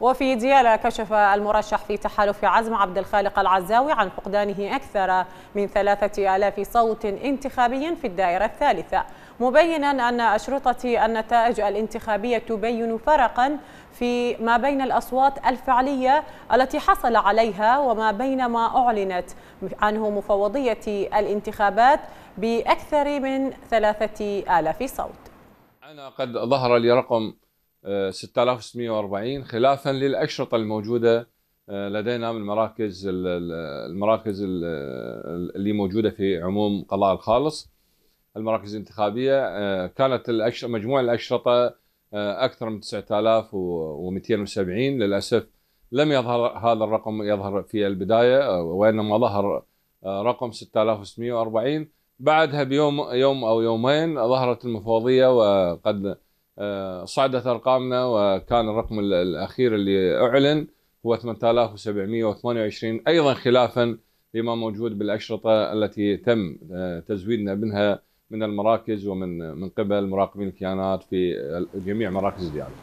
وفي ديالى كشف المرشح في تحالف عزم عبد الخالق العزاوي عن فقدانه أكثر من ثلاثة آلاف صوت انتخابي في الدائرة الثالثة مبينا أن أشرطة النتائج الانتخابية تبين فرقا في ما بين الأصوات الفعلية التي حصل عليها وما بين ما أعلنت عنه مفوضية الانتخابات بأكثر من ثلاثة آلاف صوت أنا قد ظهر لي رقم 6640 خلافا للأشرطة الموجودة آه، لدينا من مراكز المراكز اللي موجودة في عموم قضاء الخالص المراكز الانتخابية آه، كانت مجموع الأشرطة آه، أكثر من 9270 للأسف لم يظهر هذا الرقم يظهر في البداية وإنما ظهر رقم 6640 بعدها بيوم يوم أو يومين ظهرت المفوضية وقد آه، صعدت ارقامنا وكان الرقم الاخير اللي اعلن هو 8728 ايضا خلافا لما موجود بالاشرطه التي تم آه، تزويدنا منها من المراكز ومن من قبل مراقبين الكيانات في جميع مراكز الديانه.